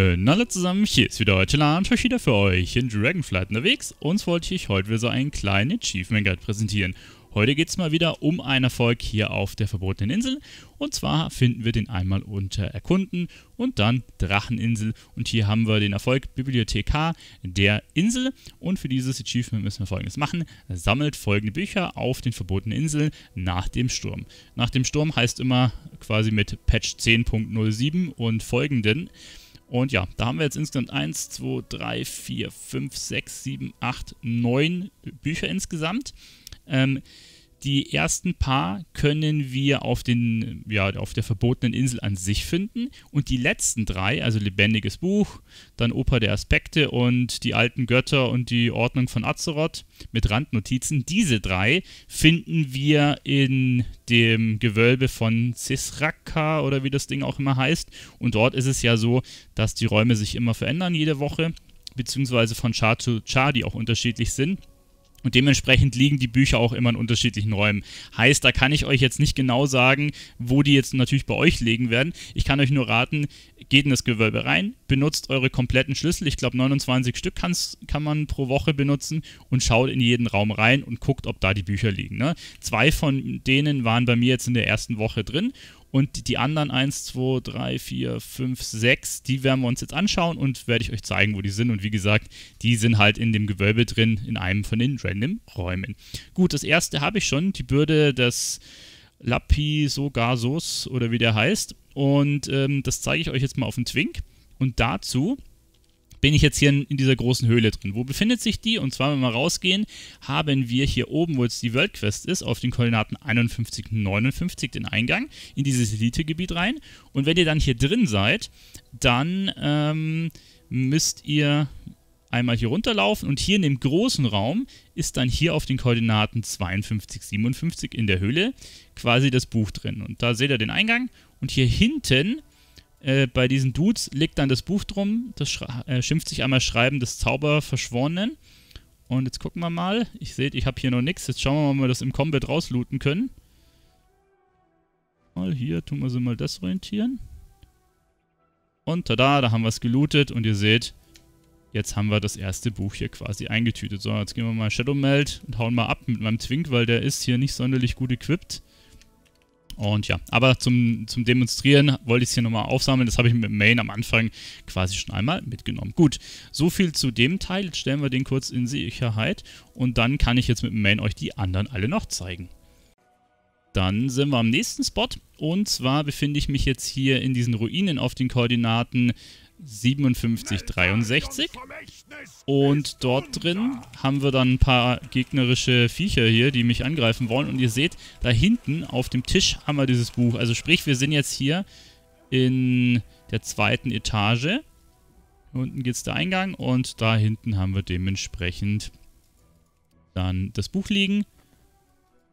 Hallo äh, zusammen, hier ist wieder heute Lunch wieder für euch in Dragonflight unterwegs. Uns wollte ich heute wieder so einen kleinen Achievement Guide präsentieren. Heute geht es mal wieder um einen Erfolg hier auf der verbotenen Insel. Und zwar finden wir den einmal unter Erkunden und dann Dracheninsel. Und hier haben wir den Erfolg Bibliothekar der Insel. Und für dieses Achievement müssen wir folgendes machen. Sammelt folgende Bücher auf den verbotenen Inseln nach dem Sturm. Nach dem Sturm heißt immer quasi mit Patch 10.07 und folgenden und ja, da haben wir jetzt insgesamt 1, 2, 3, 4, 5, 6, 7, 8, 9 Bücher insgesamt. Ähm, die ersten paar können wir auf, den, ja, auf der verbotenen Insel an sich finden. Und die letzten drei, also lebendiges Buch, dann Oper der Aspekte und die alten Götter und die Ordnung von Azeroth mit Randnotizen, diese drei finden wir in dem Gewölbe von Sisraka oder wie das Ding auch immer heißt. Und dort ist es ja so, dass die Räume sich immer verändern jede Woche, beziehungsweise von Char zu Char, die auch unterschiedlich sind. Und dementsprechend liegen die Bücher auch immer in unterschiedlichen Räumen. Heißt, da kann ich euch jetzt nicht genau sagen, wo die jetzt natürlich bei euch liegen werden. Ich kann euch nur raten, geht in das Gewölbe rein, benutzt eure kompletten Schlüssel. Ich glaube, 29 Stück kann man pro Woche benutzen und schaut in jeden Raum rein und guckt, ob da die Bücher liegen. Ne? Zwei von denen waren bei mir jetzt in der ersten Woche drin und die anderen 1, 2, 3, 4, 5, 6, die werden wir uns jetzt anschauen und werde ich euch zeigen, wo die sind. Und wie gesagt, die sind halt in dem Gewölbe drin, in einem von den random Räumen. Gut, das erste habe ich schon, die Bürde des Lapisogasus oder wie der heißt. Und ähm, das zeige ich euch jetzt mal auf den Twink. Und dazu bin ich jetzt hier in, dieser großen Höhle drin. Wo befindet sich die? Und zwar, wenn wir rausgehen, haben wir hier oben, wo jetzt die World Quest ist, auf den Koordinaten 51 59 den Eingang in dieses Elite-Gebiet rein. Und wenn ihr dann hier drin seid, dann ähm, müsst ihr einmal hier runterlaufen und hier in dem großen Raum ist dann hier auf den Koordinaten 52, 57 in der Höhle quasi das Buch drin. Und da seht ihr den Eingang und hier hinten äh, bei diesen Dudes liegt dann das Buch drum, das äh, schimpft sich einmal Schreiben des Zauberverschworenen. Und jetzt gucken wir mal. Ich seht, ich habe hier noch nichts. Jetzt schauen wir mal, ob wir das im Combat rauslooten können. Mal hier tun wir sie mal desorientieren. Und tada, da haben wir es gelootet. Und ihr seht, jetzt haben wir das erste Buch hier quasi eingetütet. So, jetzt gehen wir mal Shadow Melt und hauen mal ab mit meinem Twink, weil der ist hier nicht sonderlich gut equipped. Und ja, aber zum, zum Demonstrieren wollte ich es hier nochmal aufsammeln. Das habe ich mit Main am Anfang quasi schon einmal mitgenommen. Gut, so viel zu dem Teil. Jetzt stellen wir den kurz in Sicherheit und dann kann ich jetzt mit Main euch die anderen alle noch zeigen dann sind wir am nächsten Spot. Und zwar befinde ich mich jetzt hier in diesen Ruinen auf den Koordinaten 57, 63. Und dort drin haben wir dann ein paar gegnerische Viecher hier, die mich angreifen wollen. Und ihr seht, da hinten auf dem Tisch haben wir dieses Buch. Also sprich, wir sind jetzt hier in der zweiten Etage. Unten geht es der Eingang und da hinten haben wir dementsprechend dann das Buch liegen.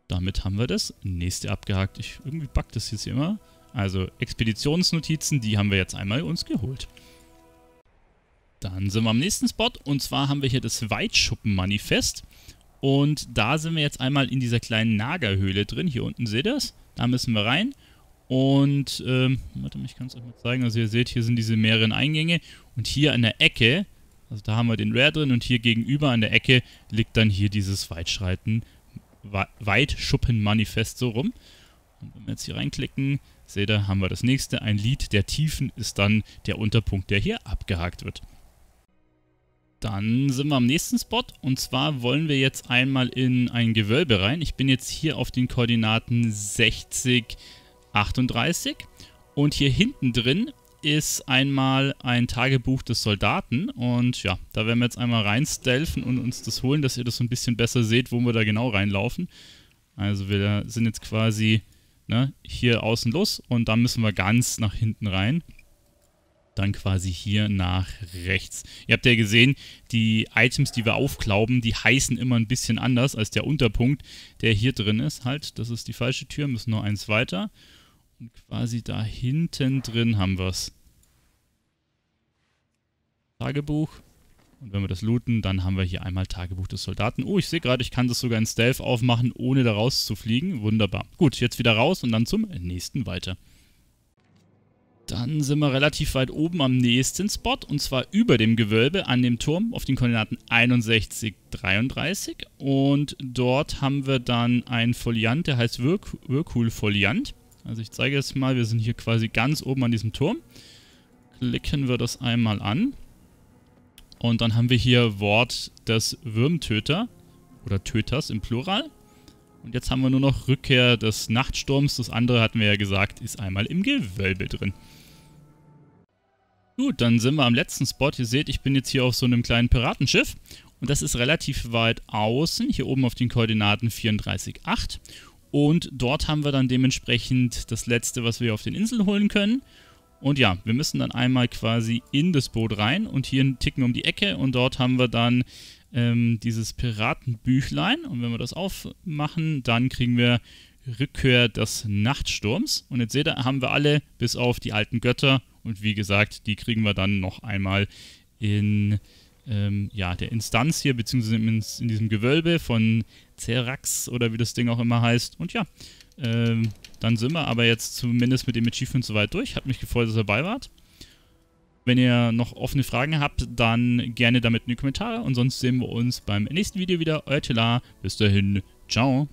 Damit haben wir das nächste abgehakt. Ich irgendwie backt das jetzt immer. Also Expeditionsnotizen, die haben wir jetzt einmal uns geholt. Dann sind wir am nächsten Spot und zwar haben wir hier das Weitschuppenmanifest. Und da sind wir jetzt einmal in dieser kleinen Nagerhöhle drin. Hier unten seht ihr das. Da müssen wir rein. Und, ähm, warte mal, ich kann es euch mal zeigen. Also ihr seht, hier sind diese mehreren Eingänge. Und hier an der Ecke, also da haben wir den Rare drin. Und hier gegenüber an der Ecke liegt dann hier dieses Weitschreiten Weitschuppenmanifest so rum. Und wenn wir jetzt hier reinklicken, seht ihr, haben wir das nächste. Ein Lied der Tiefen ist dann der Unterpunkt, der hier abgehakt wird. Dann sind wir am nächsten Spot und zwar wollen wir jetzt einmal in ein Gewölbe rein. Ich bin jetzt hier auf den Koordinaten 60, 38 und hier hinten drin ist einmal ein Tagebuch des Soldaten und ja, da werden wir jetzt einmal reinstelfen und uns das holen, dass ihr das so ein bisschen besser seht, wo wir da genau reinlaufen. Also wir sind jetzt quasi ne, hier außen los und dann müssen wir ganz nach hinten rein. Dann quasi hier nach rechts. Ihr habt ja gesehen, die Items, die wir aufklauben, die heißen immer ein bisschen anders als der Unterpunkt, der hier drin ist. Halt, das ist die falsche Tür, müssen nur eins weiter. Und quasi da hinten drin haben wir es. Tagebuch. Und wenn wir das looten, dann haben wir hier einmal Tagebuch des Soldaten. Oh, ich sehe gerade, ich kann das sogar in Stealth aufmachen, ohne da rauszufliegen. Wunderbar. Gut, jetzt wieder raus und dann zum nächsten weiter. Dann sind wir relativ weit oben am nächsten Spot und zwar über dem Gewölbe an dem Turm auf den Koordinaten 61, 33 und dort haben wir dann einen Foliant, der heißt Wirkul Foliant also ich zeige es mal, wir sind hier quasi ganz oben an diesem Turm. Klicken wir das einmal an. Und dann haben wir hier Wort des Würmtöter oder Töters im Plural. Und jetzt haben wir nur noch Rückkehr des Nachtsturms. Das andere hatten wir ja gesagt, ist einmal im Gewölbe drin. Gut, dann sind wir am letzten Spot. Ihr seht, ich bin jetzt hier auf so einem kleinen Piratenschiff. Und das ist relativ weit außen, hier oben auf den Koordinaten 34,8. Und dort haben wir dann dementsprechend das letzte, was wir auf den Inseln holen können. Und ja, wir müssen dann einmal quasi in das Boot rein und hier einen Ticken um die Ecke und dort haben wir dann ähm, dieses Piratenbüchlein. Und wenn wir das aufmachen, dann kriegen wir Rückkehr des Nachtsturms. Und jetzt seht ihr, haben wir alle bis auf die alten Götter. Und wie gesagt, die kriegen wir dann noch einmal in ähm, ja, der Instanz hier, beziehungsweise in, in diesem Gewölbe von Xerax oder wie das Ding auch immer heißt. Und ja, ähm, dann sind wir aber jetzt zumindest mit dem Achievement soweit durch. Hat mich gefreut, dass ihr dabei wart. Wenn ihr noch offene Fragen habt, dann gerne damit in die Kommentare. Und sonst sehen wir uns beim nächsten Video wieder. Euer Telar. Bis dahin. Ciao.